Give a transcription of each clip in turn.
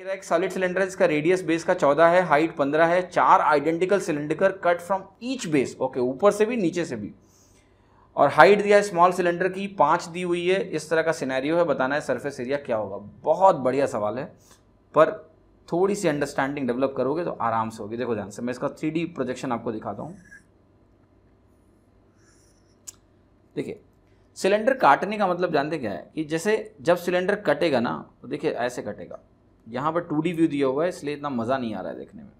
एक solid cylinder इसका radius base का चौदह है हाइट पंद्रह है चार identical cylinder cut from each base okay ऊपर से भी नीचे से भी और हाइट दिया है स्मॉल सिलेंडर की पांच दी हुई है इस तरह का सिनेरियो है बताना है सरफेस एरिया क्या होगा बहुत बढ़िया सवाल है पर थोड़ी सी अंडरस्टैंडिंग डेवलप करोगे तो आराम से होगी देखो ध्यान से मैं इसका थ्री प्रोजेक्शन आपको दिखाता हूँ देखिए सिलेंडर काटने का मतलब जानते क्या है कि जैसे जब सिलेंडर कटेगा ना तो देखिए ऐसे कटेगा यहाँ पर टू व्यू दिया हुआ है इसलिए इतना मज़ा नहीं आ रहा है देखने में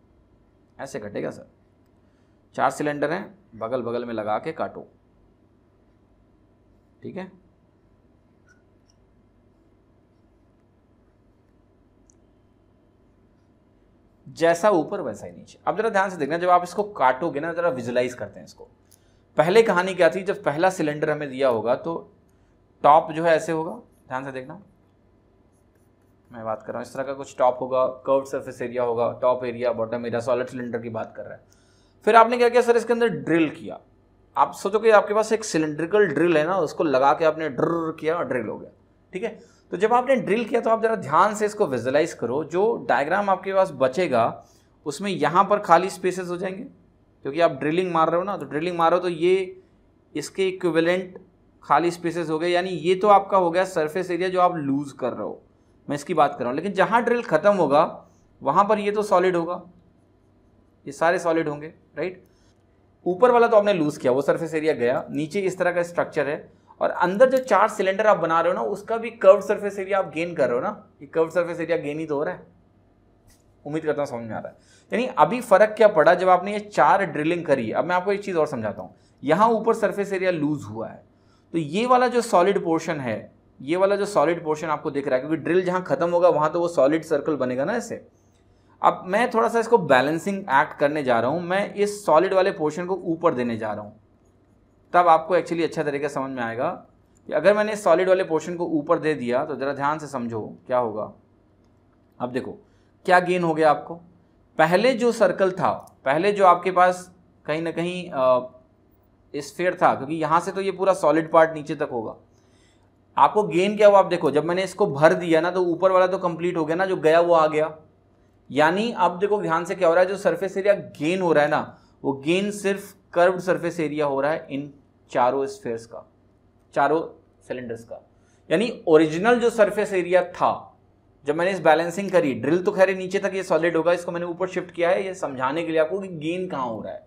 ऐसे कटेगा सर चार सिलेंडर हैं बगल बगल में लगा के काटो ठीक है जैसा ऊपर वैसा ही नीचे अब जरा ध्यान से देखना जब आप इसको काटोगे ना जरा विजुलाइज करते हैं इसको पहले कहानी क्या थी जब पहला सिलेंडर हमें दिया होगा तो टॉप जो है ऐसे होगा ध्यान से देखना मैं बात कर रहा हूँ इस तरह का कुछ टॉप होगा कर्व सर्फेस एरिया होगा top area bottom area solid cylinder की बात कर रहा है फिर आपने क्या किया सर इसके अंदर ड्रिल किया आप सोचो कि आपके पास एक सिलेंड्रिकल ड्रिल है ना उसको लगा के आपने ड्र किया और ड्रिल हो गया ठीक है तो जब आपने ड्रिल किया तो आप ज़रा ध्यान से इसको विजुलाइज करो जो डायग्राम आपके पास बचेगा उसमें यहाँ पर खाली स्पेसेस हो जाएंगे क्योंकि आप ड्रिलिंग मार रहे हो ना तो ड्रिलिंग मारो तो ये इसके इक्विवेलेंट खाली स्पेसेस हो गए यानी ये तो आपका हो गया सरफेस एरिया जो आप लूज़ कर रहे हो मैं इसकी बात कर रहा हूँ लेकिन जहाँ ड्रिल ख़त्म होगा वहाँ पर ये तो सॉलिड होगा ये सारे सॉलिड होंगे राइट ऊपर वाला तो आपने लूज़ किया वो सरफेस एरिया गया नीचे इस तरह का स्ट्रक्चर है और अंदर जो चार सिलेंडर आप बना रहे हो ना उसका भी कर्व सरफेस एरिया आप गेन कर रहे हो ना ये कर्व सरफेस एरिया गेन ही तो हो रहा है उम्मीद करता हूँ समझ में आ रहा है यानी अभी फ़र्क क्या पड़ा जब आपने ये चार ड्रिलिंग करी अब मैं आपको एक चीज़ और समझाता हूँ यहाँ ऊपर सरफेस एरिया लूज़ हुआ है तो ये वाला जो सॉलिड पोर्शन है ये वाला जो सॉलिड पोर्शन आपको दिख रहा है क्योंकि ड्रिल जहाँ खत्म होगा वहाँ तो वो सॉलिड सर्कल बनेगा ना ऐसे अब मैं थोड़ा सा इसको बैलेंसिंग एक्ट करने जा रहा हूँ मैं इस सॉलिड वाले पोर्शन को ऊपर देने जा रहा हूँ तब आपको एक्चुअली अच्छा तरीके समझ में आएगा कि अगर मैंने सॉलिड वाले पोर्शन को ऊपर दे दिया तो ज़रा ध्यान से समझो क्या होगा अब देखो क्या गेन हो गया आपको पहले जो सर्कल था पहले जो आपके पास कहीं ना कहीं स्फेयर था क्योंकि यहाँ से तो ये पूरा सॉलिड पार्ट नीचे तक होगा आपको गेन क्या हुआ आप देखो जब मैंने इसको भर दिया ना तो ऊपर वाला तो कंप्लीट हो गया ना जो गया वो आ गया यानी अब देखो ध्यान से क्या हो रहा है जो सरफेस एरिया गेन हो रहा है ना वो गेन सिर्फ कर्व सरफेस एरिया हो रहा है इन चारों स्फेयर्स का चारों सिलेंडर्स का यानी ओरिजिनल जो सरफेस एरिया था जब मैंने इस बैलेंसिंग करी ड्रिल तो खैर नीचे तक ये सॉलिड होगा इसको मैंने ऊपर शिफ्ट किया है ये समझाने के लिए आपको कि गेन कहाँ हो रहा है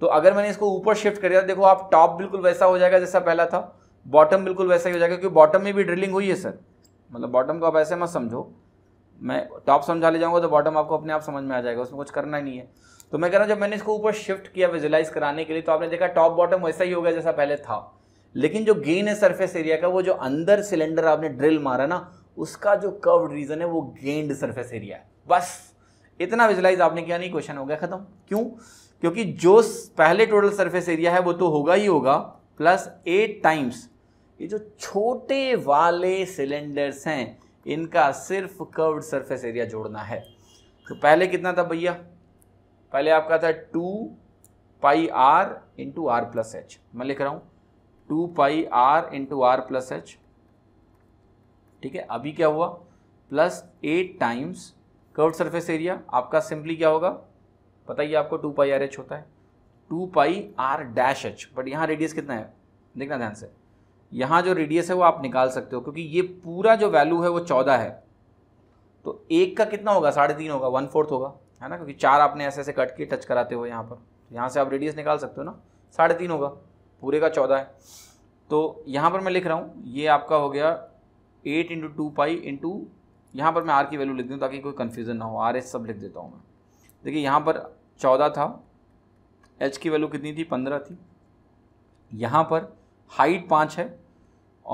तो अगर मैंने इसको ऊपर शिफ्ट कर दिया देखो आप टॉप बिल्कुल वैसा हो जाएगा जैसा पहला था बॉटम बिल्कुल वैसा ही हो जाएगा क्योंकि बॉटम में भी ड्रिलिंग हुई है सर मतलब बॉटम को आप ऐसे मत समझो मैं टॉप समझा ले जाऊंगा तो बॉटम आपको अपने आप समझ में आ जाएगा उसमें कुछ करना ही नहीं है तो मैं कह रहा हूँ जब मैंने इसको ऊपर शिफ्ट किया विजुलाइज कराने के लिए तो आपने देखा टॉप बॉटम वैसा ही हो गया जैसा पहले था लेकिन जो गेन है सरफेस एरिया का वो जो अंदर सिलेंडर आपने ड्रिल मारा ना उसका जो कर्व रीजन है वो गेंड सरफेस एरिया है बस इतना विजुलाइज आपने किया नहीं क्वेश्चन हो गया खत्म क्यों क्योंकि जो पहले टोटल सरफेस एरिया है वो तो होगा ही होगा प्लस एट टाइम्स ये जो छोटे वाले सिलेंडर्स हैं इनका सिर्फ कर्व्ड सरफेस एरिया जोड़ना है तो पहले कितना था भैया पहले आपका था two pi R into R plus H मैं लिख रहा हूँ two pi R into R plus H ठीक है अभी क्या हुआ plus eight times curve surface area आपका सिंपली क्या होगा पता ही आपको टू पाई आर एच होता है two pi R dash H but यहाँ रेडियस कितना है देखना ध्यान से यहाँ जो रेडियस है वो आप निकाल सकते हो क्योंकि ये पूरा जो वैल्यू है वो चौदह है तो एक का कितना होगा साढ़े तीन होगा वन फोर्थ होगा है ना क्योंकि चार आपने ऐसे ऐसे कट के टच कराते हो यहाँ पर तो यहाँ से आप रेडियस निकाल सकते हो ना साढ़े तीन होगा पूरे का चौदह है तो यहाँ पर मैं लिख रहा हूँ ये आपका हो गया eight into two pi into यहाँ पर मैं आर की वैल्यू लिख दूँ ताकि कोई कन्फ्यूज़न ना हो आर एस सब लिख देता हूँ मैं देखिए यहाँ पर चौदह था एच की वैल्यू कितनी थी पंद्रह थी यहाँ पर हाइट पाँच है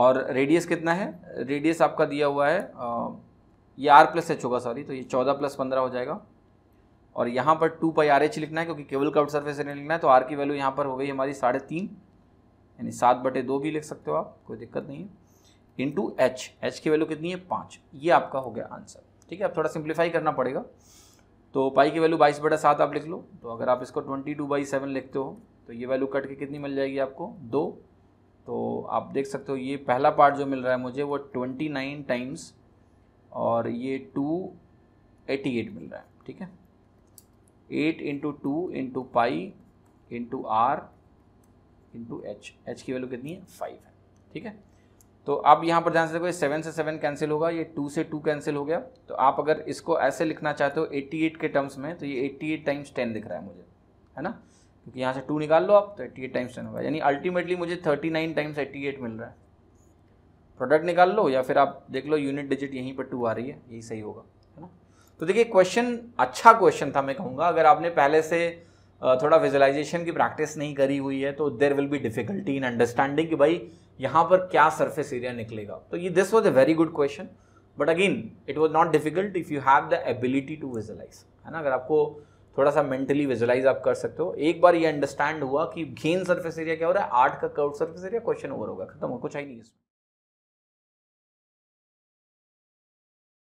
और रेडियस कितना है रेडियस आपका दिया हुआ है ये आर प्लस एच होगा सॉरी तो ये चौदह प्लस पंद्रह हो जाएगा और यहाँ पर टू पाई आर एच लिखना है क्योंकि केवल कर्व सर्फेस एरिया लिखना है तो आर की वैल्यू यहाँ पर हो गई हमारी साढ़े तीन यानी सात बटे दो भी लिख सकते हो आप कोई दिक्कत नहीं है इंटू एच एच की वैल्यू कितनी है पाँच ये आपका हो गया आंसर ठीक है अब थोड़ा सिंप्लीफाई करना पड़ेगा तो पाई की वैल्यू बाईस बटा सात आप लिख लो तो अगर आप इसको ट्वेंटी टू बाई सेवन लिखते हो तो ये वैल्यू कट के कितनी मिल जाएगी आपको दो तो आप देख सकते हो ये पहला पार्ट जो मिल रहा है मुझे वो ट्वेंटी नाइन टाइम्स और ये टू एटी एट मिल रहा है ठीक है eight into two into pi into R into H H की वैल्यू कितनी है फाइव है ठीक है तो आप यहाँ पर ध्यान से देखो ये सेवन से सेवन कैंसिल होगा ये टू से टू कैंसिल हो गया तो आप अगर इसको ऐसे लिखना चाहते हो 88 के टर्म्स में तो ये 88 टाइम्स टेन दिख रहा है मुझे है ना क्योंकि यहाँ से टू निकाल लो आप तो 88 टाइम्स टेन होगा यानी अल्टीमेटली मुझे 39 टाइम्स 88 मिल रहा है प्रोडक्ट निकाल लो या फिर आप देख लो यूनिट डिजिट यहीं पर टू आ रही है यही सही होगा है ना तो देखिए क्वेश्चन अच्छा क्वेश्चन था मैं कहूँगा अगर आपने पहले से थोड़ा विजुलाइजेशन की प्रैक्टिस नहीं करी हुई है तो there will be difficulty in understanding कि भाई यहाँ पर क्या सरफेस एरिया निकलेगा तो ये this was a very good question but again it was not difficult if you have the ability to visualise है ना अगर आपको थोड़ा सा मेंटली विजुलाइज आप कर सकते हो एक बार ये अंडरस्टैंड हुआ कि घेन सरफेस एरिया क्या हो रहा है आर्ट का curve surface area question over होगा खत्म हो कुछ आई नहीं इसमें